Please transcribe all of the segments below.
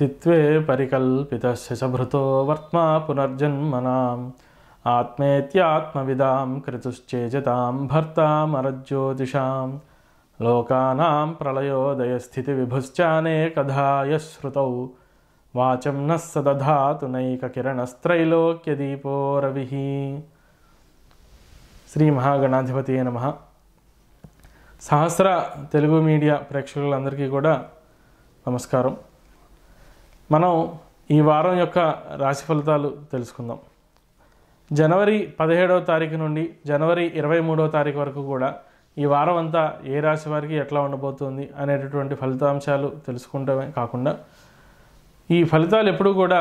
अस्तित्वे परिकल्पितस्य च भृतो वर्त्मा पुनर्जन्मनाम् आत्मेत्यात्मविदां कृतुश्चेजतां भर्तामरज्योतिषां लोकानां प्रलयोदयस्थितिविभुश्चानेकधा यः श्रुतौ वाचं नः स दधातु नैककिरणस्त्रैलोक्यदीपो रविः శ్రీమహాగణాధిపతి నమ సహస్ర తెలుగు మీడియా ప్రేక్షకులందరికీ కూడా నమస్కారం మనం ఈ వారం యొక్క రాశి ఫలితాలు తెలుసుకుందాం జనవరి పదిహేడవ తారీఖు నుండి జనవరి ఇరవై మూడవ తారీఖు వరకు కూడా ఈ వారం అంతా ఏ రాశి వారికి ఎట్లా ఉండబోతుంది అనేటటువంటి ఫలితాంశాలు తెలుసుకుంటమే కాకుండా ఈ ఫలితాలు ఎప్పుడూ కూడా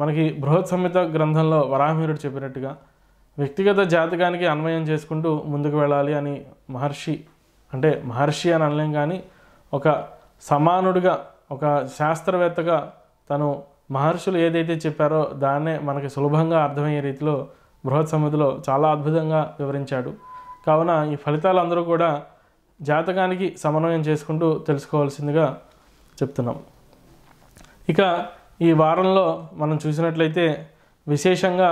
మనకి బృహత్ సంహిత గ్రంథంలో వరాహమీరుడు చెప్పినట్టుగా వ్యక్తిగత జాతకానికి అన్వయం చేసుకుంటూ ముందుకు వెళ్ళాలి అని మహర్షి అంటే మహర్షి అని అనలేం కానీ ఒక సమానుడిగా ఒక శాస్త్రవేత్తగా తను మహర్షులు ఏదైతే చెప్పారో దాన్నే మనకి సులభంగా అర్థమయ్యే రీతిలో బృహత్ సమితిలో చాలా అద్భుతంగా వివరించాడు కావున ఈ ఫలితాలు అందరూ కూడా జాతకానికి సమన్వయం చేసుకుంటూ తెలుసుకోవాల్సిందిగా చెప్తున్నాం ఇక ఈ వారంలో మనం చూసినట్లయితే విశేషంగా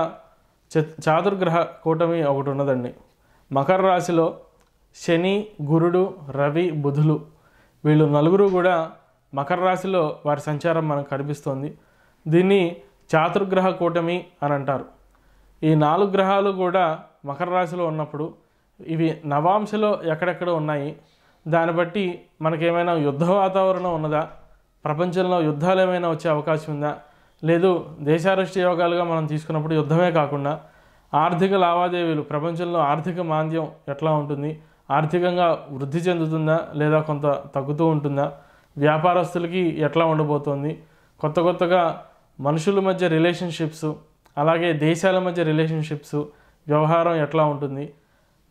చాతుర్గ్రహ కూటమి ఒకటి ఉన్నదండి మకర రాశిలో శని గురుడు రవి బుధులు వీళ్ళు నలుగురు కూడా మకర రాశిలో వారి సంచారం మనకు కనిపిస్తోంది దీన్ని చాతుర్గ్రహ కూటమి అని అంటారు ఈ నాలుగు గ్రహాలు కూడా మకర రాశిలో ఉన్నప్పుడు ఇవి నవాంశలో ఎక్కడెక్కడ ఉన్నాయి దాన్ని బట్టి మనకేమైనా యుద్ధ వాతావరణం ఉన్నదా ప్రపంచంలో యుద్ధాలు ఏమైనా వచ్చే అవకాశం ఉందా లేదు దేశారష్టి యోగాలుగా మనం తీసుకున్నప్పుడు యుద్ధమే కాకుండా ఆర్థిక లావాదేవీలు ప్రపంచంలో ఆర్థిక మాంద్యం ఎట్లా ఉంటుంది ఆర్థికంగా వృద్ధి చెందుతుందా లేదా కొంత తగ్గుతూ ఉంటుందా వ్యాపారస్తులకి ఎట్లా ఉండబోతోంది కొత్త కొత్తగా మనుషుల మధ్య రిలేషన్షిప్స్ అలాగే దేశాల మధ్య రిలేషన్షిప్స్ వ్యవహారం ఎట్లా ఉంటుంది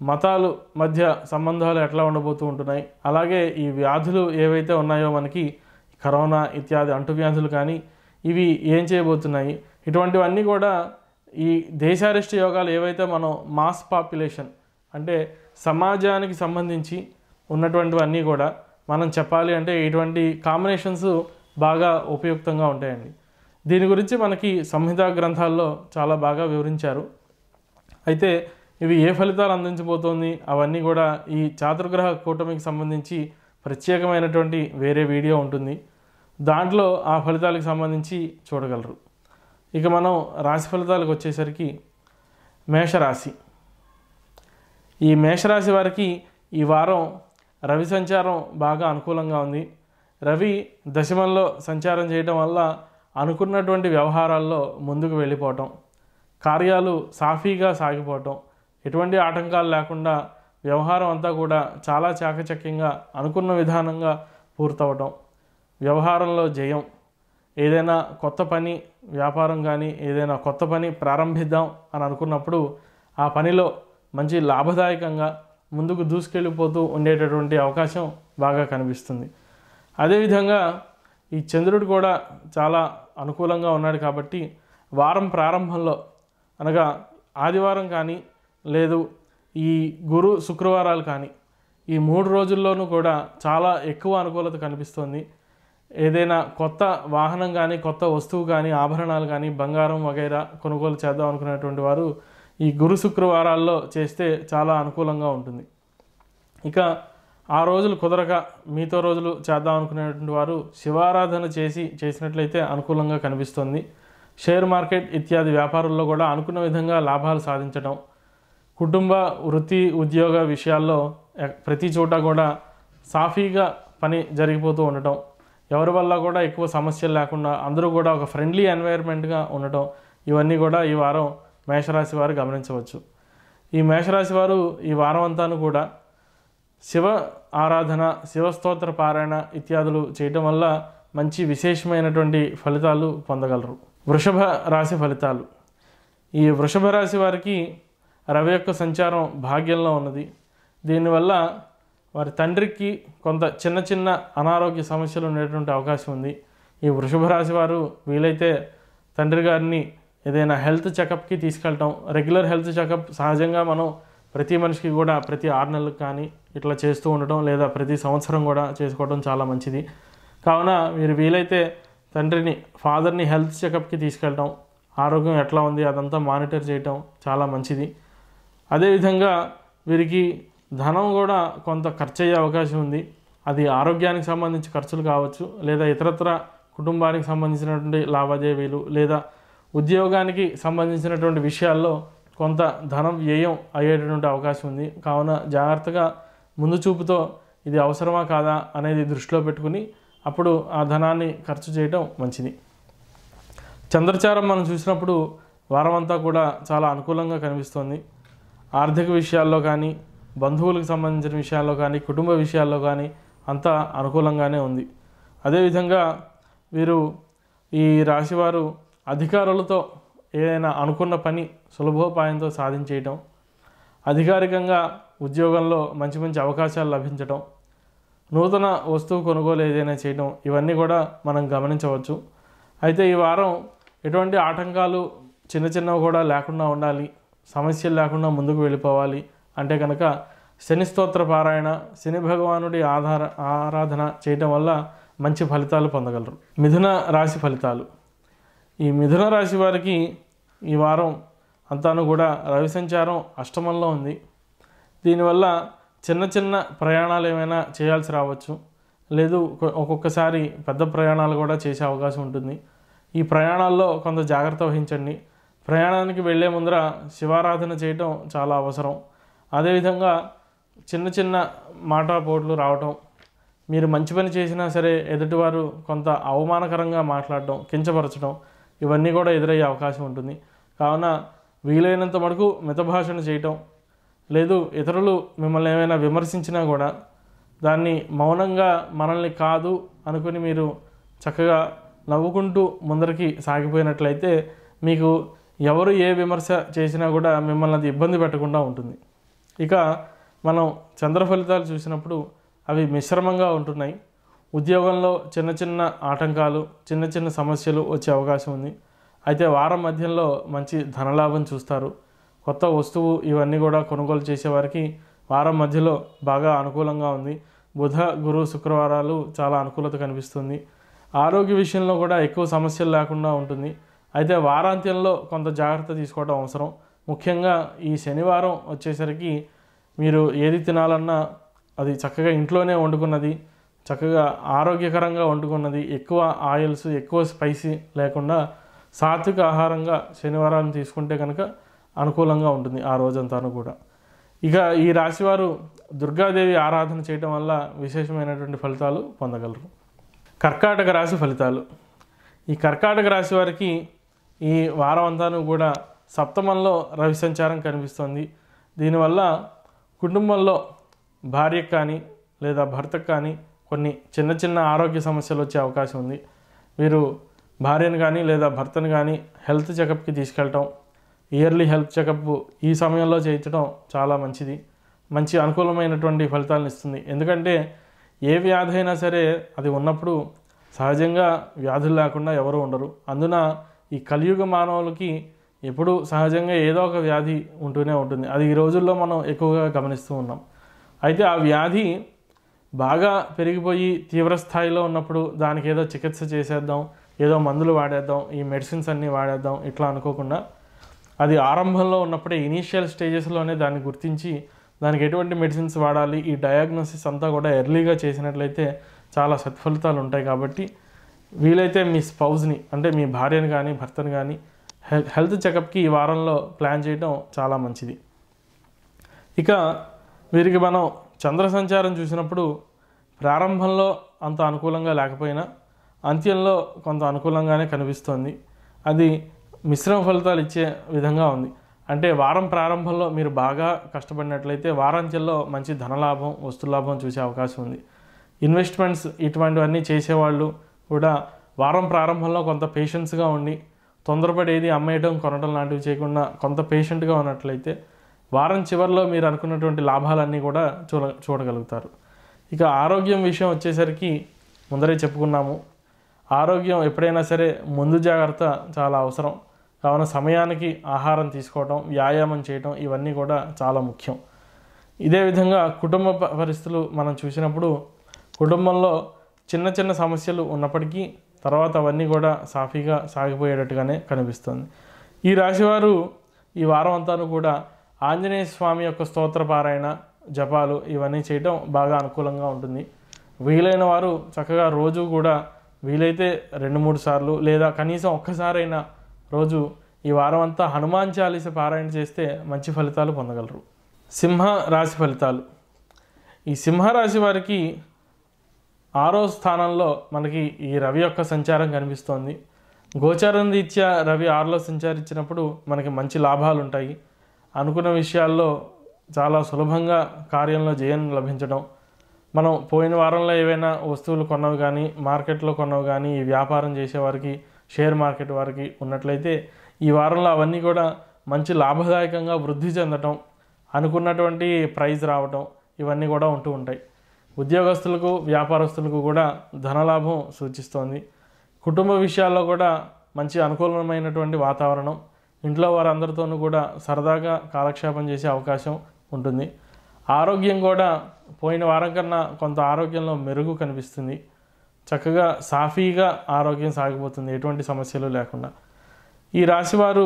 మతాలు మధ్య సంబంధాలు ఎట్లా ఉండబోతూ ఉంటున్నాయి అలాగే ఈ వ్యాధులు ఏవైతే ఉన్నాయో మనకి కరోనా ఇత్యాది అంటువ్యాధులు కానీ ఇవి ఏం చేయబోతున్నాయి ఇటువంటివన్నీ కూడా ఈ దేశారిష్ట యోగాలు ఏవైతే మనం మాస్ పాపులేషన్ అంటే సమాజానికి సంబంధించి ఉన్నటువంటివన్నీ కూడా మనం చెప్పాలి అంటే ఇటువంటి కాంబినేషన్స్ బాగా ఉపయుక్తంగా ఉంటాయండి దీని గురించి మనకి సంహిత గ్రంథాల్లో చాలా బాగా వివరించారు అయితే ఇవి ఏ ఫలితాలు అందించబోతోంది అవన్నీ కూడా ఈ చాతుర్గ్రహ కూటమికి సంబంధించి ప్రత్యేకమైనటువంటి వేరే వీడియో ఉంటుంది దాంట్లో ఆ ఫలితాలకు సంబంధించి చూడగలరు ఇక మనం రాశి ఫలితాలకు వచ్చేసరికి మేషరాశి ఈ మేషరాశి వారికి ఈ వారం రవి సంచారం బాగా అనుకూలంగా ఉంది రవి దశమంలో సంచారం చేయడం వల్ల అనుకున్నటువంటి వ్యవహారాల్లో ముందుకు వెళ్ళిపోవటం కార్యాలు సాఫీగా సాగిపోవటం ఎటువంటి ఆటంకాలు లేకుండా వ్యవహారం అంతా కూడా చాలా చాకచక్యంగా అనుకున్న విధానంగా పూర్తవటం వ్యవహారంలో జయం ఏదైనా కొత్త పని వ్యాపారం కానీ ఏదైనా కొత్త పని ప్రారంభిద్దాం అని అనుకున్నప్పుడు ఆ పనిలో మంచి లాభదాయకంగా ముందుకు దూసుకెళ్ళిపోతూ ఉండేటటువంటి అవకాశం బాగా కనిపిస్తుంది అదేవిధంగా ఈ చంద్రుడు కూడా చాలా అనుకూలంగా ఉన్నాడు కాబట్టి వారం ప్రారంభంలో అనగా ఆదివారం కానీ లేదు ఈ గురు శుక్రవారాలు కానీ ఈ మూడు రోజుల్లోనూ కూడా చాలా ఎక్కువ అనుకూలత కనిపిస్తుంది ఏదైనా కొత్త వాహనం కానీ కొత్త వస్తువు కానీ ఆభరణాలు కానీ బంగారం వగైరా కొనుగోలు చేద్దాం అనుకునేటువంటి వారు ఈ గురు శుక్రవారాల్లో చేస్తే చాలా అనుకూలంగా ఉంటుంది ఇక ఆ రోజులు కుదరక మీతో రోజులు చేద్దాం అనుకునేటువంటి వారు శివారాధన చేసి చేసినట్లయితే అనుకూలంగా కనిపిస్తుంది షేర్ మార్కెట్ ఇత్యాది వ్యాపారుల్లో కూడా అనుకున్న విధంగా లాభాలు సాధించడం కుటుంబ వృత్తి ఉద్యోగ విషయాల్లో ప్రతి చోట కూడా సాఫీగా పని జరిగిపోతూ ఉండటం ఎవరి వల్ల కూడా ఎక్కువ సమస్యలు లేకుండా అందరూ కూడా ఒక ఫ్రెండ్లీ ఎన్వైర్మెంట్గా ఉండటం ఇవన్నీ కూడా ఈ వారం మేషరాశి వారు గమనించవచ్చు ఈ మేషరాశి వారు ఈ వారం అంతాను కూడా శివ ఆరాధన శివస్తోత్ర పారాయణ ఇత్యాదులు చేయటం వల్ల మంచి విశేషమైనటువంటి ఫలితాలు పొందగలరు వృషభ రాశి ఫలితాలు ఈ వృషభ రాశి వారికి రవి యొక్క సంచారం భాగ్యంలో ఉన్నది దీనివల్ల వారి తండ్రికి కొంత చిన్న చిన్న అనారోగ్య సమస్యలు ఉండేటువంటి అవకాశం ఉంది ఈ వృషభ రాశి వారు వీలైతే తండ్రి గారిని ఏదైనా హెల్త్ చెకప్కి తీసుకెళ్ళటం రెగ్యులర్ హెల్త్ చెకప్ సహజంగా మనం ప్రతి మనిషికి కూడా ప్రతి ఆరు నెలలకు కానీ ఇట్లా చేస్తూ ఉండటం లేదా ప్రతి సంవత్సరం కూడా చేసుకోవడం చాలా మంచిది కావున మీరు వీలైతే తండ్రిని ఫాదర్ని హెల్త్ చెకప్కి తీసుకెళ్ళటం ఆరోగ్యం ఎట్లా ఉంది అదంతా మానిటర్ చేయటం చాలా మంచిది అదేవిధంగా వీరికి ధనం కూడా కొంత ఖర్చు అయ్యే అవకాశం ఉంది అది ఆరోగ్యానికి సంబంధించి ఖర్చులు కావచ్చు లేదా ఇతరత్ర కుటుంబానికి సంబంధించినటువంటి లావాదేవీలు లేదా ఉద్యోగానికి సంబంధించినటువంటి విషయాల్లో కొంత ధనం వ్యయం అయ్యేటటువంటి అవకాశం ఉంది కావున జాగ్రత్తగా ముందు చూపుతో ఇది అవసరమా కాదా అనేది దృష్టిలో పెట్టుకుని అప్పుడు ఆ ధనాన్ని ఖర్చు చేయడం మంచిది చంద్రచారం మనం చూసినప్పుడు వారమంతా కూడా చాలా అనుకూలంగా కనిపిస్తోంది ఆర్థిక విషయాల్లో కానీ బంధువులకు సంబంధించిన విషయాల్లో కానీ కుటుంబ విషయాల్లో కానీ అంతా అనుకూలంగానే ఉంది అదేవిధంగా వీరు ఈ రాశివారు అధికారులతో ఏదైనా అనుకున్న పని సులభోపాయంతో సాధించేయటం అధికారికంగా ఉద్యోగంలో మంచి మంచి అవకాశాలు లభించటం నూతన వస్తువు కొనుగోలు ఏదైనా చేయటం ఇవన్నీ కూడా మనం గమనించవచ్చు అయితే ఈ వారం ఎటువంటి ఆటంకాలు చిన్న చిన్నవి కూడా లేకుండా ఉండాలి సమస్యలు లేకుండా ముందుకు వెళ్ళిపోవాలి అంటే కనుక శని స్తోత్ర పారాయణ శని భగవానుడి ఆధార ఆరాధన చేయటం వల్ల మంచి ఫలితాలు పొందగలరు మిథున రాశి ఫలితాలు ఈ మిథున రాశి వారికి ఈ వారం అంతాను కూడా రవి సంచారం అష్టమంలో ఉంది దీనివల్ల చిన్న చిన్న ప్రయాణాలు ఏమైనా చేయాల్సి రావచ్చు లేదు ఒక్కొక్కసారి పెద్ద ప్రయాణాలు కూడా చేసే అవకాశం ఉంటుంది ఈ ప్రయాణాల్లో కొంత జాగ్రత్త వహించండి ప్రయాణానికి వెళ్లే ముందర శివారాధన చేయటం చాలా అవసరం అదేవిధంగా చిన్న చిన్న మాటాపోట్లు రావటం మీరు మంచి పని చేసినా సరే ఎదుటివారు కొంత అవమానకరంగా మాట్లాడటం కించపరచడం ఇవన్నీ కూడా ఎదురయ్యే అవకాశం ఉంటుంది కావున వీలైనంత మటుకు మితభాషణ చేయటం లేదు ఇతరులు మిమ్మల్ని ఏమైనా విమర్శించినా కూడా దాన్ని మౌనంగా మనల్ని కాదు అనుకుని మీరు చక్కగా నవ్వుకుంటూ ముందరికి సాగిపోయినట్లయితే మీకు ఎవరు ఏ విమర్శ చేసినా కూడా మిమ్మల్ని అది ఇబ్బంది పెట్టకుండా ఉంటుంది ఇక మనం చంద్ర ఫలితాలు చూసినప్పుడు అవి మిశ్రమంగా ఉంటున్నాయి ఉద్యోగంలో చిన్న చిన్న ఆటంకాలు చిన్న చిన్న సమస్యలు వచ్చే అవకాశం ఉంది అయితే వారం మధ్యంలో మంచి ధనలాభం చూస్తారు కొత్త వస్తువు ఇవన్నీ కూడా కొనుగోలు చేసేవారికి వారం మధ్యలో బాగా అనుకూలంగా ఉంది బుధ గురు శుక్రవారాలు చాలా అనుకూలత కనిపిస్తుంది ఆరోగ్య విషయంలో కూడా ఎక్కువ సమస్యలు లేకుండా ఉంటుంది అయితే వారాంత్యంలో కొంత జాగ్రత్త తీసుకోవడం అవసరం ముఖ్యంగా ఈ శనివారం వచ్చేసరికి మీరు ఏది తినాలన్నా అది చక్కగా ఇంట్లోనే వండుకున్నది చక్కగా ఆరోగ్యకరంగా వండుకున్నది ఎక్కువ ఆయిల్స్ ఎక్కువ స్పైసీ లేకుండా సాత్విక ఆహారంగా శనివారాన్ని తీసుకుంటే కనుక అనుకూలంగా ఉంటుంది ఆ రోజంతాను కూడా ఇక ఈ రాశివారు దుర్గాదేవి ఆరాధన చేయటం వల్ల విశేషమైనటువంటి ఫలితాలు పొందగలరు కర్కాటక రాశి ఫలితాలు ఈ కర్కాటక రాశి వారికి ఈ వారం అంతాను కూడా సప్తమంలో రవి సంచారం కనిపిస్తుంది దీనివల్ల కుటుంబంలో భార్యకు కానీ లేదా భర్తకు కానీ కొన్ని చిన్న చిన్న ఆరోగ్య సమస్యలు వచ్చే అవకాశం ఉంది వీరు భార్యను కానీ లేదా భర్తను కానీ హెల్త్ చెకప్కి తీసుకెళ్ళటం ఇయర్లీ హెల్త్ చెకప్ ఈ సమయంలో చేయించడం చాలా మంచిది మంచి అనుకూలమైనటువంటి ఫలితాలను ఇస్తుంది ఎందుకంటే ఏ వ్యాధి అయినా సరే అది ఉన్నప్పుడు సహజంగా వ్యాధులు లేకుండా ఎవరు ఉండరు అందున ఈ కలియుగ మానవులకి ఎప్పుడూ సహజంగా ఏదో ఒక వ్యాధి ఉంటూనే ఉంటుంది అది ఈ రోజుల్లో మనం ఎక్కువగా గమనిస్తూ ఉన్నాం అయితే ఆ వ్యాధి బాగా పెరిగిపోయి తీవ్ర స్థాయిలో ఉన్నప్పుడు దానికి ఏదో చికిత్స చేసేద్దాం ఏదో మందులు వాడేద్దాం ఈ మెడిసిన్స్ అన్నీ వాడేద్దాం ఇట్లా అనుకోకుండా అది ఆరంభంలో ఉన్నప్పుడే ఇనీషియల్ స్టేజెస్లోనే దాన్ని గుర్తించి దానికి ఎటువంటి మెడిసిన్స్ వాడాలి ఈ డయాగ్నోసిస్ అంతా కూడా ఎర్లీగా చేసినట్లయితే చాలా సత్ఫలితాలు ఉంటాయి కాబట్టి వీలైతే మీ స్పౌజ్ని అంటే మీ భార్యను కానీ భర్తను కానీ హెల్త్ చెకప్కి ఈ వారంలో ప్లాన్ చేయడం చాలా మంచిది ఇక వీరికి మనం చంద్ర సంచారం చూసినప్పుడు ప్రారంభంలో అంత అనుకూలంగా లేకపోయినా అంత్యంలో కొంత అనుకూలంగానే కనిపిస్తోంది అది మిశ్రమ ఫలితాలు ఇచ్చే విధంగా ఉంది అంటే వారం ప్రారంభంలో మీరు బాగా కష్టపడినట్లయితే వారాంత్యంలో మంచి ధనలాభం వస్తులాభం చూసే అవకాశం ఉంది ఇన్వెస్ట్మెంట్స్ ఇటువంటివన్నీ చేసేవాళ్ళు కూడా వారం ప్రారంభంలో కొంత పేషెన్స్గా ఉండి తొందరపడేది అమ్మేయడం కొనడం లాంటివి చేయకుండా కొంత పేషెంట్గా ఉన్నట్లయితే వారం చివరిలో మీరు అనుకున్నటువంటి లాభాలన్నీ కూడా చూడ చూడగలుగుతారు ఇక ఆరోగ్యం విషయం వచ్చేసరికి ముందరే చెప్పుకున్నాము ఆరోగ్యం ఎప్పుడైనా సరే ముందు జాగ్రత్త చాలా అవసరం కావున సమయానికి ఆహారం తీసుకోవటం వ్యాయామం చేయటం ఇవన్నీ కూడా చాలా ముఖ్యం ఇదే విధంగా కుటుంబ పరిస్థితులు మనం చూసినప్పుడు కుటుంబంలో చిన్న చిన్న సమస్యలు ఉన్నప్పటికీ తర్వాత అవన్నీ కూడా సాఫీగా సాగిపోయేటట్టుగానే కనిపిస్తుంది ఈ రాశివారు ఈ వారం అంతా కూడా ఆంజనేయ స్వామి యొక్క స్తోత్ర పారాయణ జపాలు ఇవన్నీ చేయడం బాగా అనుకూలంగా ఉంటుంది వీలైన వారు చక్కగా రోజు కూడా వీలైతే రెండు మూడు సార్లు లేదా కనీసం ఒక్కసారైనా రోజు ఈ వారం అంతా హనుమాన్ చాలీస పారాయణ చేస్తే మంచి ఫలితాలు పొందగలరు సింహ రాశి ఫలితాలు ఈ సింహరాశి వారికి ఆరో స్థానంలో మనకి ఈ రవి యొక్క సంచారం కనిపిస్తోంది గోచారం రీత్యా రవి ఆరులో సంచారించినప్పుడు మనకి మంచి లాభాలు ఉంటాయి అనుకున్న విషయాల్లో చాలా సులభంగా కార్యంలో జయం లభించడం మనం పోయిన వారంలో ఏవైనా వస్తువులు కొన్నవి కానీ మార్కెట్లో కొన్నవి కానీ ఈ వ్యాపారం చేసేవారికి షేర్ మార్కెట్ వారికి ఉన్నట్లయితే ఈ వారంలో అవన్నీ కూడా మంచి లాభదాయకంగా వృద్ధి చెందటం అనుకున్నటువంటి ప్రైజ్ రావటం ఇవన్నీ కూడా ఉంటూ ఉంటాయి ఉద్యోగస్తులకు వ్యాపారస్తులకు కూడా ధనలాభం సూచిస్తోంది కుటుంబ విషయాల్లో కూడా మంచి అనుకూలమైనటువంటి వాతావరణం ఇంట్లో వారందరితోనూ కూడా సరదాగా కాలక్షేపం చేసే అవకాశం ఉంటుంది ఆరోగ్యం కూడా పోయిన వారం కన్నా కొంత ఆరోగ్యంలో మెరుగు కనిపిస్తుంది చక్కగా సాఫీగా ఆరోగ్యం సాగిపోతుంది ఎటువంటి సమస్యలు లేకుండా ఈ రాశివారు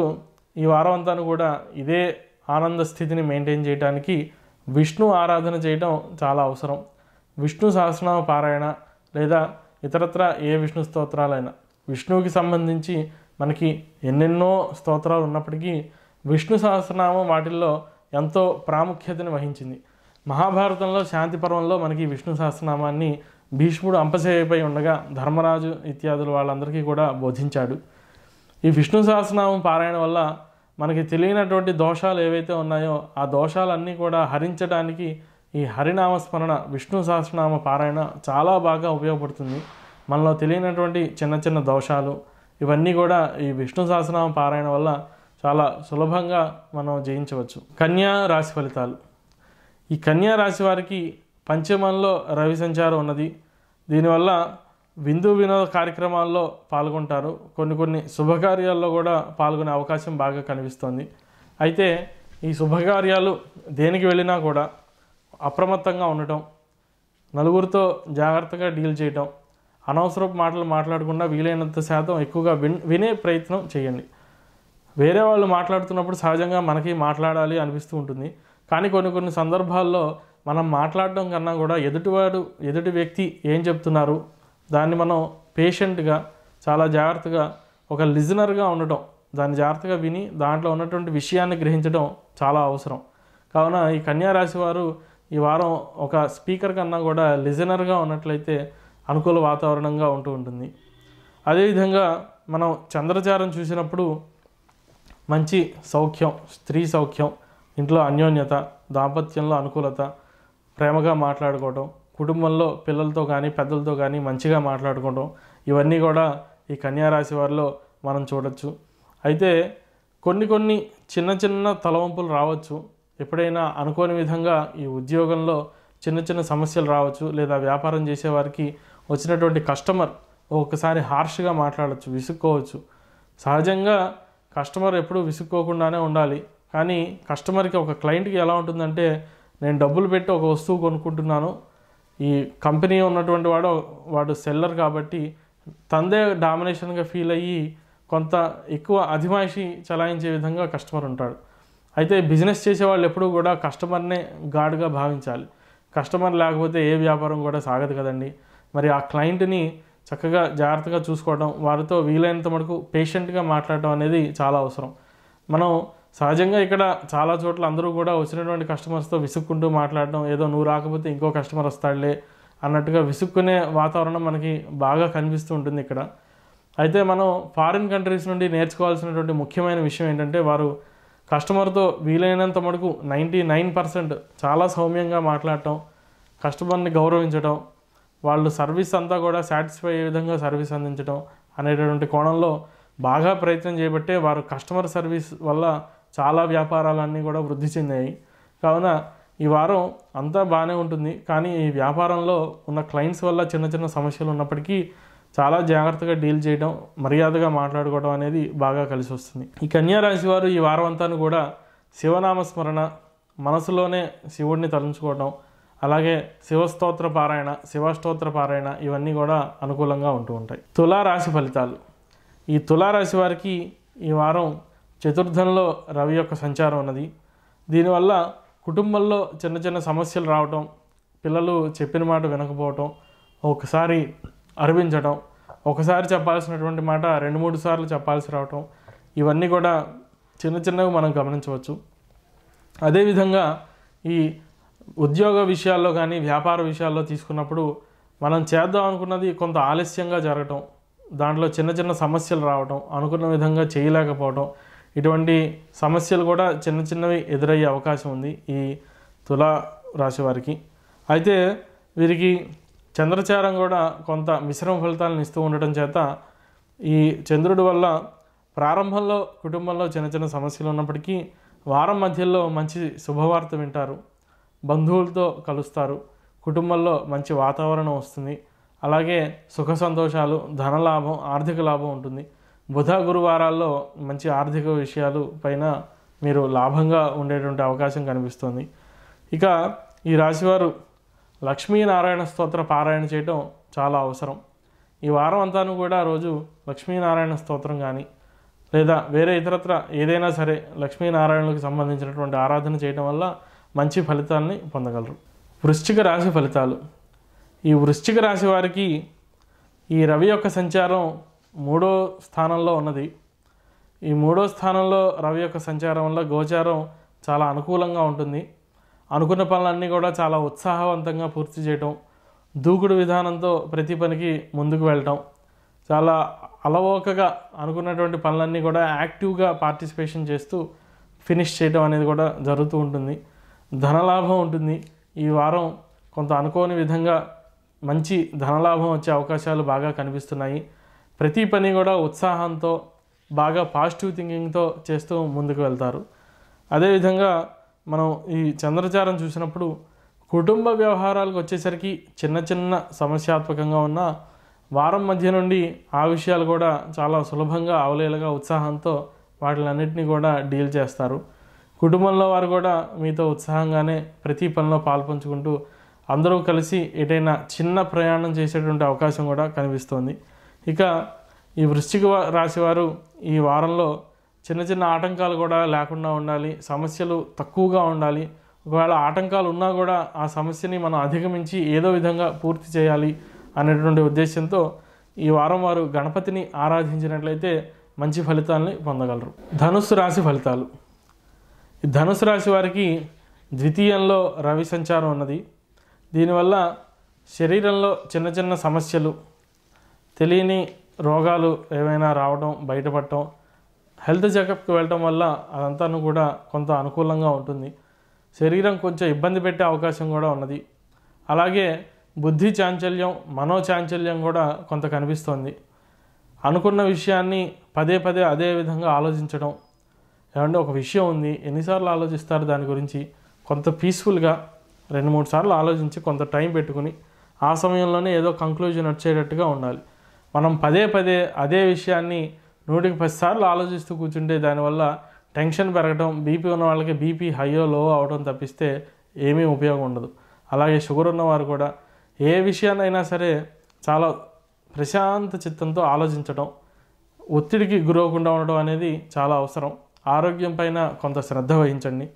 ఈ వారం అంతా కూడా ఇదే ఆనంద స్థితిని మెయింటైన్ చేయడానికి విష్ణు ఆరాధన చేయడం చాలా అవసరం విష్ణు సహస్రనామ పారాయణ లేదా ఇతరత్ర ఏ విష్ణు స్తోత్రాలైనా విష్ణువుకి సంబంధించి మనకి ఎన్నెన్నో స్తోత్రాలు ఉన్నప్పటికీ విష్ణు సహస్రనామం వాటిల్లో ఎంతో ప్రాముఖ్యతను వహించింది మహాభారతంలో శాంతి పర్వంలో మనకి విష్ణు సహస్రనామాన్ని భీష్ముడు అంపసేయపై ఉండగా ధర్మరాజు ఇత్యాదులు వాళ్ళందరికీ కూడా బోధించాడు ఈ విష్ణు సహస్రనామం పారాయణ వల్ల మనకి తెలియనటువంటి దోషాలు ఏవైతే ఉన్నాయో ఆ దోషాలన్నీ కూడా హరించడానికి ఈ హరినామస్మరణ విష్ణు సహస్రనామ పారాయణ చాలా బాగా ఉపయోగపడుతుంది మనలో తెలియనటువంటి చిన్న చిన్న దోషాలు ఇవన్నీ కూడా ఈ విష్ణు సహస్రనామ పారాయణ వల్ల చాలా సులభంగా మనం జయించవచ్చు కన్యా రాశి ఫలితాలు ఈ కన్యా రాశి వారికి పంచమంలో రవి సంచారం ఉన్నది దీనివల్ల విందు వినోద కార్యక్రమాల్లో పాల్గొంటారు కొన్ని కొన్ని శుభకార్యాల్లో కూడా పాల్గొనే అవకాశం బాగా కనిపిస్తుంది అయితే ఈ శుభకార్యాలు దేనికి వెళ్ళినా కూడా అప్రమత్తంగా ఉండటం నలుగురితో జాగ్రత్తగా డీల్ చేయటం అనవసరపు మాటలు మాట్లాడకుండా వీలైనంత శాతం ఎక్కువగా విన్ వినే ప్రయత్నం చేయండి వేరే వాళ్ళు మాట్లాడుతున్నప్పుడు సహజంగా మనకి మాట్లాడాలి అనిపిస్తూ ఉంటుంది కానీ కొన్ని కొన్ని సందర్భాల్లో మనం మాట్లాడడం కన్నా కూడా ఎదుటివాడు ఎదుటి వ్యక్తి ఏం చెప్తున్నారు దాన్ని మనం పేషెంట్గా చాలా జాగ్రత్తగా ఒక లిజనర్గా ఉండటం దాన్ని జాగ్రత్తగా విని దాంట్లో ఉన్నటువంటి విషయాన్ని గ్రహించడం చాలా అవసరం కావున ఈ కన్యారాశి వారు ఈ వారం ఒక స్పీకర్ కన్నా కూడా లిజనర్గా ఉన్నట్లయితే అనుకూల వాతావరణంగా ఉంటూ ఉంటుంది అదేవిధంగా మనం చంద్రచారం చూసినప్పుడు మంచి సౌఖ్యం స్త్రీ సౌఖ్యం ఇంట్లో అన్యోన్యత దాంపత్యంలో అనుకూలత ప్రేమగా మాట్లాడుకోవడం కుటుంబంలో పిల్లలతో కానీ పెద్దలతో కానీ మంచిగా మాట్లాడుకోవడం ఇవన్నీ కూడా ఈ కన్యారాశి వారిలో మనం చూడొచ్చు అయితే కొన్ని కొన్ని చిన్న చిన్న తలవంపులు రావచ్చు ఎప్పుడైనా అనుకోని విధంగా ఈ ఉద్యోగంలో చిన్న చిన్న సమస్యలు రావచ్చు లేదా వ్యాపారం చేసేవారికి వచ్చినటువంటి కస్టమర్ ఒకసారి హార్ష్గా మాట్లాడచ్చు విసుక్కోవచ్చు సహజంగా కస్టమర్ ఎప్పుడూ విసుక్కోకుండానే ఉండాలి కానీ కస్టమర్కి ఒక క్లయింట్కి ఎలా ఉంటుందంటే నేను డబ్బులు పెట్టి ఒక వస్తువు కొనుక్కుంటున్నాను ఈ కంపెనీ ఉన్నటువంటి వాడు వాడు సెల్లర్ కాబట్టి తందే డామినేషన్గా ఫీల్ అయ్యి కొంత ఎక్కువ అధిమాయిషి చలాయించే విధంగా కస్టమర్ ఉంటాడు అయితే బిజినెస్ చేసేవాళ్ళు ఎప్పుడూ కూడా కస్టమర్నే గాడ్గా భావించాలి కస్టమర్ లేకపోతే ఏ వ్యాపారం కూడా సాగదు కదండి మరి ఆ క్లయింట్ని చక్కగా జాగ్రత్తగా చూసుకోవడం వారితో వీలైనంత మటుకు పేషెంట్గా మాట్లాడటం అనేది చాలా అవసరం మనం సహజంగా ఇక్కడ చాలా చోట్ల అందరూ కూడా వచ్చినటువంటి కస్టమర్స్తో విసుక్కుంటూ మాట్లాడడం ఏదో నువ్వు రాకపోతే ఇంకో కస్టమర్ వస్తాడులే అన్నట్టుగా విసుక్కునే వాతావరణం మనకి బాగా కనిపిస్తూ ఉంటుంది ఇక్కడ అయితే మనం ఫారిన్ కంట్రీస్ నుండి నేర్చుకోవాల్సినటువంటి ముఖ్యమైన విషయం ఏంటంటే వారు కస్టమర్తో వీలైనంత మటుకు నైంటీ నైన్ పర్సెంట్ చాలా సౌమ్యంగా మాట్లాడటం కస్టమర్ని గౌరవించడం వాళ్ళు సర్వీస్ అంతా కూడా సాటిస్ఫై అయ్యే విధంగా సర్వీస్ అందించడం అనేటటువంటి కోణంలో బాగా ప్రయత్నం చేయబట్టే వారు కస్టమర్ సర్వీస్ వల్ల చాలా వ్యాపారాలన్నీ కూడా వృద్ధి చెందాయి కావున ఈ వారం అంతా బాగానే ఉంటుంది కానీ ఈ వ్యాపారంలో ఉన్న క్లయింట్స్ వల్ల చిన్న చిన్న సమస్యలు ఉన్నప్పటికీ చాలా జాగ్రత్తగా డీల్ చేయడం మర్యాదగా మాట్లాడుకోవడం అనేది బాగా కలిసి వస్తుంది ఈ కన్యారాశి వారు ఈ వారం అంతా కూడా శివనామస్మరణ మనసులోనే శివుడిని తలంచుకోవడం అలాగే శివస్తోత్ర పారాయణ శివస్తోత్ర పారాయణ ఇవన్నీ కూడా అనుకూలంగా ఉంటూ ఉంటాయి తులారాశి ఫలితాలు ఈ తులారాశి వారికి ఈ వారం చతుర్థంలో రవి యొక్క సంచారం ఉన్నది దీనివల్ల కుటుంబంలో చిన్న చిన్న సమస్యలు రావటం పిల్లలు చెప్పిన మాట వినకపోవటం ఒకసారి అరవించడం ఒకసారి చెప్పాల్సినటువంటి మాట రెండు మూడు సార్లు చెప్పాల్సి రావటం ఇవన్నీ కూడా చిన్న చిన్నవి మనం గమనించవచ్చు అదేవిధంగా ఈ ఉద్యోగ విషయాల్లో కానీ వ్యాపార విషయాల్లో తీసుకున్నప్పుడు మనం చేద్దాం అనుకున్నది కొంత ఆలస్యంగా జరగటం దాంట్లో చిన్న చిన్న సమస్యలు రావటం అనుకున్న విధంగా చేయలేకపోవటం ఇటువంటి సమస్యలు కూడా చిన్న చిన్నవి ఎదురయ్యే అవకాశం ఉంది ఈ తులా రాశి వారికి అయితే వీరికి చంద్రచారం కూడా కొంత మిశ్రమ ఫలితాలను ఇస్తూ ఉండటం చేత ఈ చంద్రుడి వల్ల ప్రారంభంలో కుటుంబంలో చిన్న చిన్న సమస్యలు ఉన్నప్పటికీ వారం మధ్యలో మంచి శుభవార్త వింటారు బంధువులతో కలుస్తారు కుటుంబంలో మంచి వాతావరణం వస్తుంది అలాగే సుఖ సంతోషాలు ధనలాభం ఆర్థిక లాభం ఉంటుంది బుధ గురువారాల్లో మంచి ఆర్థిక విషయాలు పైన మీరు లాభంగా ఉండేటువంటి అవకాశం కనిపిస్తుంది ఇక ఈ రాశివారు లక్ష్మీనారాయణ స్తోత్ర పారాయణ చేయటం చాలా అవసరం ఈ వారం అంతాను కూడా రోజు లక్ష్మీనారాయణ స్తోత్రం కానీ లేదా వేరే ఇతరత్ర ఏదైనా సరే లక్ష్మీనారాయణకు సంబంధించినటువంటి ఆరాధన చేయటం వల్ల మంచి ఫలితాలని పొందగలరు వృశ్చిక రాశి ఫలితాలు ఈ వృశ్చిక రాశి వారికి ఈ రవి యొక్క సంచారం మూడో స్థానంలో ఉన్నది ఈ మూడో స్థానంలో రవి యొక్క సంచారం వల్ల గోచారం చాలా అనుకూలంగా ఉంటుంది అనుకున్న పనులన్నీ కూడా చాలా ఉత్సాహవంతంగా పూర్తి చేయటం దూకుడు విధానంతో ప్రతి పనికి ముందుకు వెళ్ళటం చాలా అలవోకగా అనుకున్నటువంటి పనులన్నీ కూడా యాక్టివ్గా పార్టిసిపేషన్ చేస్తూ ఫినిష్ చేయడం అనేది కూడా జరుగుతూ ఉంటుంది ధనలాభం ఉంటుంది ఈ వారం కొంత అనుకోని విధంగా మంచి ధనలాభం వచ్చే అవకాశాలు బాగా కనిపిస్తున్నాయి ప్రతి పని కూడా ఉత్సాహంతో బాగా పాజిటివ్ థింకింగ్తో చేస్తూ ముందుకు వెళ్తారు అదేవిధంగా మనం ఈ చంద్రచారం చూసినప్పుడు కుటుంబ వ్యవహారాలకు వచ్చేసరికి చిన్న చిన్న సమస్యాత్మకంగా ఉన్న వారం మధ్య నుండి ఆ విషయాలు కూడా చాలా సులభంగా అవలేలుగా ఉత్సాహంతో వాటిలన్నింటినీ కూడా డీల్ చేస్తారు కుటుంబంలో వారు కూడా మీతో ఉత్సాహంగానే ప్రతి పనిలో పాల్పంచుకుంటూ అందరూ కలిసి ఎటైనా చిన్న ప్రయాణం చేసేటువంటి అవకాశం కూడా కనిపిస్తోంది ఇక ఈ వృశ్చిక రాశివారు ఈ వారంలో చిన్న చిన్న ఆటంకాలు కూడా లేకుండా ఉండాలి సమస్యలు తక్కువగా ఉండాలి ఒకవేళ ఆటంకాలు ఉన్నా కూడా ఆ సమస్యని మనం అధిగమించి ఏదో విధంగా పూర్తి చేయాలి అనేటువంటి ఉద్దేశంతో ఈ వారం వారు గణపతిని ఆరాధించినట్లయితే మంచి ఫలితాలని పొందగలరు ధనుస్సు రాశి ఫలితాలు ధనుసు రాశి వారికి ద్వితీయంలో రవి సంచారం ఉన్నది దీనివల్ల శరీరంలో చిన్న చిన్న సమస్యలు తెలియని రోగాలు ఏవైనా రావడం బయటపడటం హెల్త్ చెకప్కి వెళ్ళటం వల్ల అదంతా కూడా కొంత అనుకూలంగా ఉంటుంది శరీరం కొంచెం ఇబ్బంది పెట్టే అవకాశం కూడా ఉన్నది అలాగే బుద్ధి చాంచల్యం మనో చాంచల్యం కూడా కొంత కనిపిస్తోంది అనుకున్న విషయాన్ని పదే పదే అదే విధంగా ఆలోచించడం ఏమంటే ఒక విషయం ఉంది ఎన్నిసార్లు ఆలోచిస్తారు దాని గురించి కొంత పీస్ఫుల్గా రెండు మూడు సార్లు ఆలోచించి కొంత టైం పెట్టుకుని ఆ సమయంలోనే ఏదో కంక్లూజన్ వచ్చేటట్టుగా ఉండాలి మనం పదే పదే అదే విషయాన్ని నూటికి పది సార్లు ఆలోచిస్తూ కూర్చుంటే దానివల్ల టెన్షన్ పెరగడం బీపీ ఉన్న వాళ్ళకి బీపీ హైయో లో అవడం తప్పిస్తే ఏమీ ఉపయోగం ఉండదు అలాగే షుగర్ ఉన్నవారు కూడా ఏ విషయాన్నైనా సరే చాలా ప్రశాంత చిత్తంతో ఆలోచించడం ఒత్తిడికి గురవకుండా ఉండడం అనేది చాలా అవసరం ఆరోగ్యం పైన కొంత శ్రద్ధ వహించండి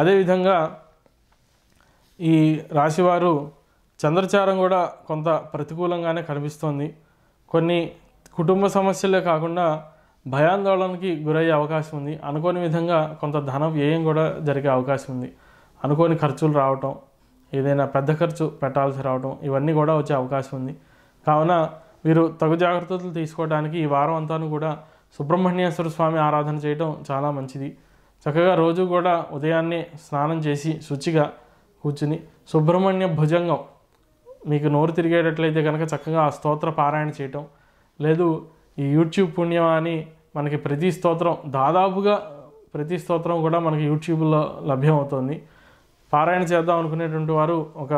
అదేవిధంగా ఈ రాశివారు చంద్రచారం కూడా కొంత ప్రతికూలంగానే కనిపిస్తోంది కొన్ని కుటుంబ సమస్యలే కాకుండా భయాందోళనకి గురయ్యే అవకాశం ఉంది అనుకోని విధంగా కొంత ధన వ్యయం కూడా జరిగే అవకాశం ఉంది అనుకోని ఖర్చులు రావటం ఏదైనా పెద్ద ఖర్చు పెట్టాల్సి రావటం ఇవన్నీ కూడా వచ్చే అవకాశం ఉంది కావున మీరు తగు జాగ్రత్తలు తీసుకోవడానికి ఈ వారం అంతాను కూడా సుబ్రహ్మణ్యేశ్వర స్వామి ఆరాధన చేయడం చాలా మంచిది చక్కగా రోజు కూడా ఉదయాన్నే స్నానం చేసి శుచిగా కూర్చుని సుబ్రహ్మణ్య భుజంగం మీకు నోరు తిరిగేటట్లయితే కనుక చక్కగా ఆ స్తోత్ర పారాయణ చేయటం లేదు ఈ యూట్యూబ్ పుణ్యం అని మనకి ప్రతి స్తోత్రం దాదాపుగా ప్రతి స్తోత్రం కూడా మనకి యూట్యూబ్లో లభ్యమవుతుంది పారాయణ చేద్దాం అనుకునేటువంటి వారు ఒక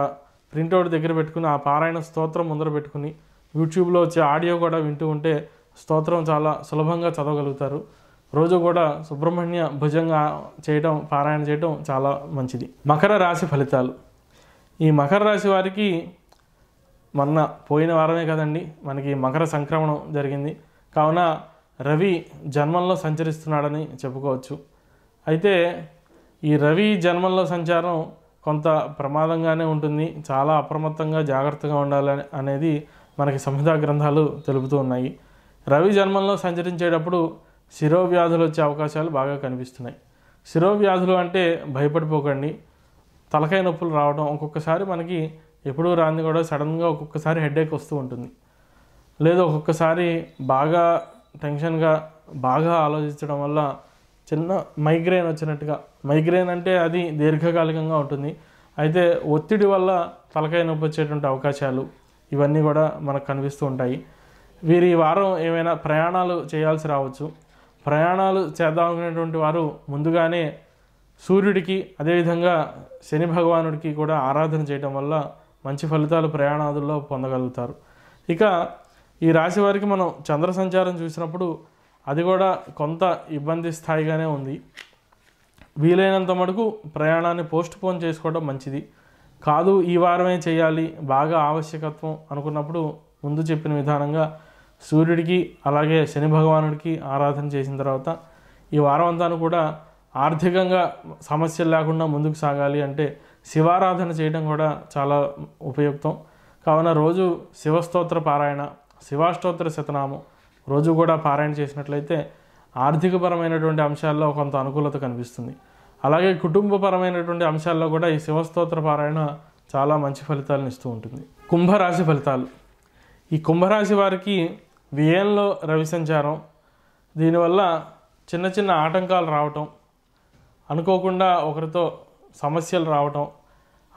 ప్రింటౌట్ దగ్గర పెట్టుకుని ఆ పారాయణ స్తోత్రం ముందర పెట్టుకుని యూట్యూబ్లో వచ్చే ఆడియో కూడా వింటూ ఉంటే స్తోత్రం చాలా సులభంగా చదవగలుగుతారు రోజు కూడా సుబ్రహ్మణ్య భుజంగా చేయటం పారాయణ చేయటం చాలా మంచిది మకర రాశి ఫలితాలు ఈ మకర రాశి వారికి మొన్న పోయిన వారమే కదండి మనకి మకర సంక్రమణం జరిగింది కావున రవి జన్మంలో సంచరిస్తున్నాడని చెప్పుకోవచ్చు అయితే ఈ రవి జన్మంలో సంచారం కొంత ప్రమాదంగానే ఉంటుంది చాలా అప్రమత్తంగా జాగ్రత్తగా ఉండాలి అనేది మనకి సంహిత గ్రంథాలు తెలుపుతూ ఉన్నాయి రవి జన్మంలో సంచరించేటప్పుడు శిరోవ్యాధులు వచ్చే అవకాశాలు బాగా కనిపిస్తున్నాయి శిరోవ్యాధులు అంటే భయపడిపోకండి తలకాయ నొప్పులు రావడం ఒక్కొక్కసారి మనకి ఎప్పుడూ రాని కూడా సడన్గా ఒక్కొక్కసారి హెడేక్ వస్తూ ఉంటుంది లేదా ఒక్కొక్కసారి బాగా టెన్షన్గా బాగా ఆలోచించడం వల్ల చిన్న మైగ్రేన్ వచ్చినట్టుగా మైగ్రేన్ అంటే అది దీర్ఘకాలికంగా ఉంటుంది అయితే ఒత్తిడి వల్ల తలకాయ నొప్పి వచ్చేటువంటి అవకాశాలు ఇవన్నీ కూడా మనకు కనిపిస్తూ ఉంటాయి వీరు ఈ వారం ఏమైనా ప్రయాణాలు చేయాల్సి రావచ్చు ప్రయాణాలు చేద్దామనేటువంటి వారు ముందుగానే సూర్యుడికి అదేవిధంగా శని భగవానుడికి కూడా ఆరాధన చేయడం వల్ల మంచి ఫలితాలు ప్రయాణాదుల్లో పొందగలుగుతారు ఇక ఈ రాశి వారికి మనం చంద్ర సంచారం చూసినప్పుడు అది కూడా కొంత ఇబ్బంది స్థాయిగానే ఉంది వీలైనంత మటుకు ప్రయాణాన్ని పోస్ట్ పోన్ చేసుకోవడం మంచిది కాదు ఈ వారమే చేయాలి బాగా ఆవశ్యకత్వం అనుకున్నప్పుడు ముందు చెప్పిన విధానంగా సూర్యుడికి అలాగే శని భగవానుడికి ఆరాధన చేసిన తర్వాత ఈ వారం అంతా కూడా ఆర్థికంగా సమస్యలు లేకుండా ముందుకు సాగాలి అంటే శివారాధన చేయడం కూడా చాలా ఉపయుక్తం కావున రోజు శివస్తోత్ర పారాయణ శివాష్టోత్ర శతనామం రోజు కూడా పారాయణ చేసినట్లయితే ఆర్థికపరమైనటువంటి అంశాల్లో కొంత అనుకూలత కనిపిస్తుంది అలాగే కుటుంబపరమైనటువంటి అంశాల్లో కూడా ఈ శివస్తోత్ర పారాయణ చాలా మంచి ఫలితాలను ఇస్తూ ఉంటుంది కుంభరాశి ఫలితాలు ఈ కుంభరాశి వారికి విఎన్లో రవి సంచారం దీనివల్ల చిన్న చిన్న ఆటంకాలు రావటం అనుకోకుండా ఒకరితో సమస్యలు రావటం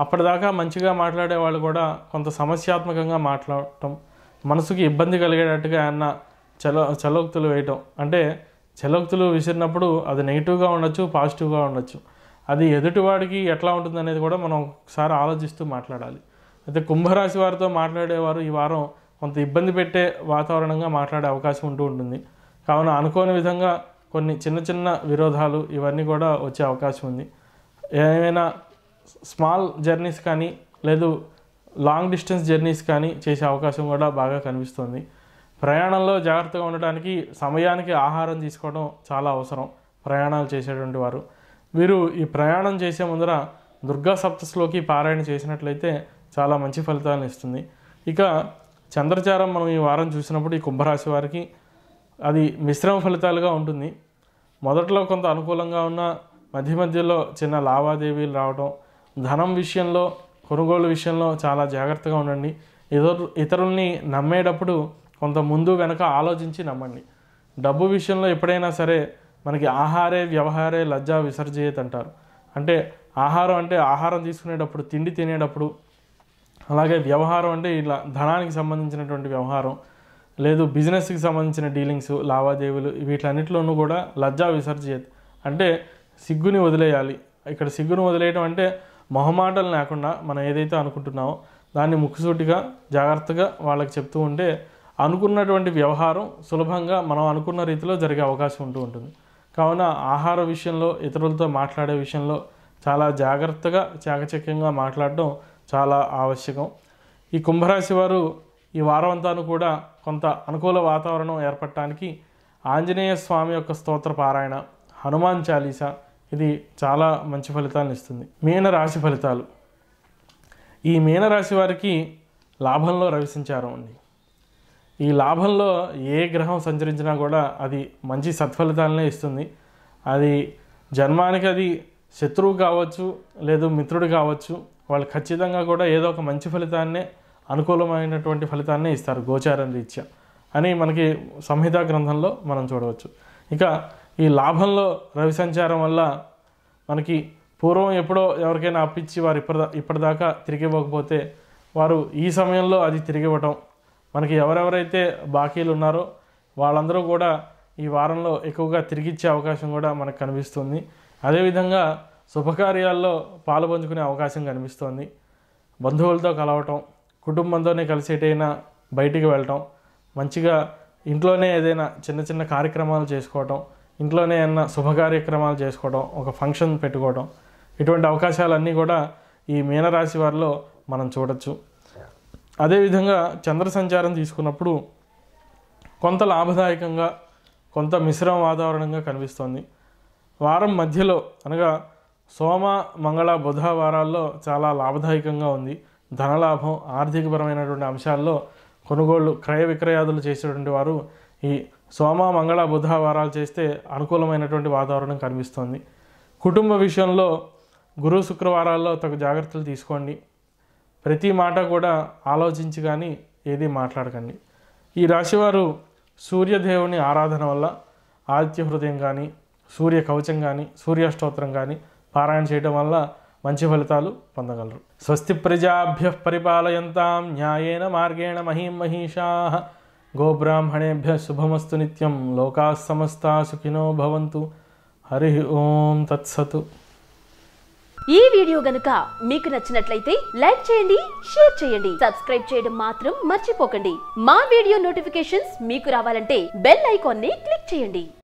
అప్పటిదాకా మంచిగా మాట్లాడే వాళ్ళు కూడా కొంత సమస్యాత్మకంగా మాట్లాడటం మనసుకి ఇబ్బంది కలిగేటట్టుగా అన్న చలో చలోక్తులు వేయటం అంటే చలోక్తులు విసిరినప్పుడు అది నెగిటివ్గా ఉండొచ్చు పాజిటివ్గా ఉండొచ్చు అది ఎదుటివాడికి ఎట్లా ఉంటుంది అనేది కూడా మనం ఒకసారి ఆలోచిస్తూ మాట్లాడాలి అయితే కుంభరాశి వారితో మాట్లాడేవారు ఈ వారం కొంత ఇబ్బంది పెట్టే వాతావరణంగా మాట్లాడే అవకాశం ఉంటూ ఉంటుంది కావున అనుకోని విధంగా కొన్ని చిన్న చిన్న విరోధాలు ఇవన్నీ కూడా వచ్చే అవకాశం ఉంది ఏమైనా స్మాల్ జర్నీస్ కానీ లేదు లాంగ్ డిస్టెన్స్ జర్నీస్ కానీ చేసే అవకాశం కూడా బాగా కనిపిస్తుంది ప్రయాణంలో జాగ్రత్తగా ఉండడానికి సమయానికి ఆహారం తీసుకోవడం చాలా అవసరం ప్రయాణాలు చేసేటువంటి వారు వీరు ఈ ప్రయాణం చేసే ముందర దుర్గా సప్తస్లోకి పారాయణ చేసినట్లయితే చాలా మంచి ఫలితాలను ఇస్తుంది ఇక చంద్రచారం మనం ఈ వారం చూసినప్పుడు ఈ కుంభరాశి వారికి అది మిశ్రమ ఫలితాలుగా ఉంటుంది మొదట్లో కొంత అనుకూలంగా ఉన్న మధ్య మధ్యలో చిన్న లావాదేవీలు రావడం ధనం విషయంలో కొనుగోలు విషయంలో చాలా జాగ్రత్తగా ఉండండి ఇతరు ఇతరుల్ని నమ్మేటప్పుడు కొంత ముందు వెనక ఆలోచించి నమ్మండి డబ్బు విషయంలో ఎప్పుడైనా సరే మనకి ఆహారే వ్యవహారే లజ్జా విసర్జయత్ అంటారు అంటే ఆహారం అంటే ఆహారం తీసుకునేటప్పుడు తిండి తినేటప్పుడు అలాగే వ్యవహారం అంటే ఇలా ధనానికి సంబంధించినటువంటి వ్యవహారం లేదు బిజినెస్కి సంబంధించిన డీలింగ్స్ లావాదేవీలు వీటన్నిటిలోనూ కూడా లజ్జా విసర్జయత్ అంటే సిగ్గుని వదిలేయాలి ఇక్కడ సిగ్గును వదిలేయడం అంటే మొహమాటలు లేకుండా మనం ఏదైతే అనుకుంటున్నామో దాన్ని ముక్కుసూటిగా జాగ్రత్తగా వాళ్ళకి చెప్తూ ఉంటే అనుకున్నటువంటి వ్యవహారం సులభంగా మనం అనుకున్న రీతిలో జరిగే అవకాశం ఉంటూ ఉంటుంది కావున ఆహార విషయంలో ఇతరులతో మాట్లాడే విషయంలో చాలా జాగ్రత్తగా చాకచక్యంగా మాట్లాడడం చాలా ఆవశ్యకం ఈ కుంభరాశి వారు ఈ వారం అంతాను కూడా కొంత అనుకూల వాతావరణం ఏర్పడటానికి ఆంజనేయ స్వామి యొక్క స్తోత్ర పారాయణ హనుమాన్ చాలీస ఇది చాలా మంచి ఫలితాలను ఇస్తుంది మీనరాశి ఫలితాలు ఈ మీనరాశి వారికి లాభంలో రవి ఉంది ఈ లాభంలో ఏ గ్రహం సంచరించినా కూడా అది మంచి సత్ఫలితాలనే ఇస్తుంది అది జన్మానికి అది శత్రువు కావచ్చు లేదు మిత్రుడు కావచ్చు వాళ్ళు ఖచ్చితంగా కూడా ఏదో ఒక మంచి ఫలితాన్నే అనుకూలమైనటువంటి ఫలితాన్నే ఇస్తారు గోచారం రీత్యా అని మనకి సంహిత గ్రంథంలో మనం చూడవచ్చు ఇక ఈ లాభంలో రవి సంచారం వల్ల మనకి పూర్వం ఎప్పుడో ఎవరికైనా అప్పించి వారు ఇప్పటిదా ఇప్పటిదాకా తిరిగి ఇవ్వకపోతే వారు ఈ సమయంలో అది తిరిగి ఇవ్వటం మనకి ఎవరెవరైతే బాకీలు ఉన్నారో వాళ్ళందరూ కూడా ఈ వారంలో ఎక్కువగా తిరిగిచ్చే అవకాశం కూడా మనకు కనిపిస్తుంది అదేవిధంగా శుభకార్యాల్లో పాలుపంచుకునే అవకాశం కనిపిస్తోంది బంధువులతో కలవటం కుటుంబంతోనే కలిసేటైనా బయటికి వెళ్ళటం మంచిగా ఇంట్లోనే ఏదైనా చిన్న చిన్న కార్యక్రమాలు చేసుకోవటం ఇంట్లోనే ఏమన్నా శుభకార్యక్రమాలు చేసుకోవడం ఒక ఫంక్షన్ పెట్టుకోవడం ఇటువంటి అవకాశాలన్నీ కూడా ఈ మీనరాశి వారిలో మనం చూడొచ్చు అదేవిధంగా చంద్ర సంచారం తీసుకున్నప్పుడు కొంత లాభదాయకంగా కొంత మిశ్రమ వాతావరణంగా కనిపిస్తోంది వారం మధ్యలో అనగా సోమ మంగళ బుధ వారాల్లో చాలా లాభదాయకంగా ఉంది ధనలాభం ఆర్థికపరమైనటువంటి అంశాల్లో కొనుగోళ్లు క్రయ విక్రయాదులు చేసేటువంటి వారు ఈ సోమ మంగళ బుధ వారాలు చేస్తే అనుకూలమైనటువంటి వాతావరణం కనిపిస్తుంది కుటుంబ విషయంలో గురు శుక్రవారాల్లో తగు జాగ్రత్తలు తీసుకోండి ప్రతి మాట కూడా ఆలోచించి కానీ ఏది మాట్లాడకండి ఈ రాశివారు సూర్యదేవుని ఆరాధన వల్ల ఆదిత్య హృదయం కానీ సూర్య కవచం కానీ సూర్యాష్టోత్రం కానీ పారాయణ చేయడం వల్ల మంచి ఫలితాలు పొందగలరు స్వస్తి ప్రజాభ్య పరిపాలయంతాం న్యాయేన మార్గేణ మహీం మహిషా గోబ్రాహ్మణేభ్య శుభమస్తు నిత్యం లోకా సమస్త సుఖినో భవంతు హరి ఓం తత్సతు ఈ వీడియో గనుక మీకు నచ్చినట్లయితే లైక్ చేయండి షేర్ చేయండి సబ్స్క్రైబ్ చేయడం మాత్రం మర్చిపోకండి మా వీడియో నోటిఫికేషన్స్ మీకు రావాలంటే బెల్ ఐకాన్ని క్లిక్ చేయండి